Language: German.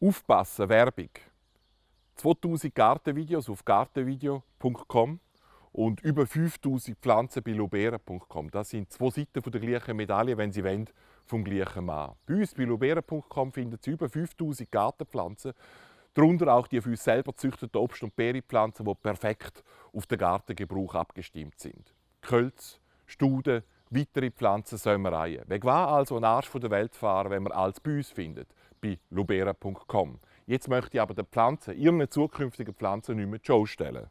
Aufpassen, Werbung. 2000 Gartenvideos auf gartenvideo.com und über 5000 Pflanzen bei lubera.com. Das sind zwei Seiten der gleichen Medaille, wenn Sie wollen, vom gleichen Mann. Bei uns bei lubera.com finden Sie über 5000 Gartenpflanzen, darunter auch die für uns selber gezüchteten Obst- und Beerpflanzen, die perfekt auf den Gartengebrauch abgestimmt sind. Kölz, Studen, weitere Pflanzen sollen wir Pflanzensäumereien. Weg war also ein Arsch der Welt fahren, wenn man alles bei uns findet, bei lubera.com. Jetzt möchte ich aber den Pflanzen, ihren zukünftigen Pflanzen, nicht mehr die Show stellen.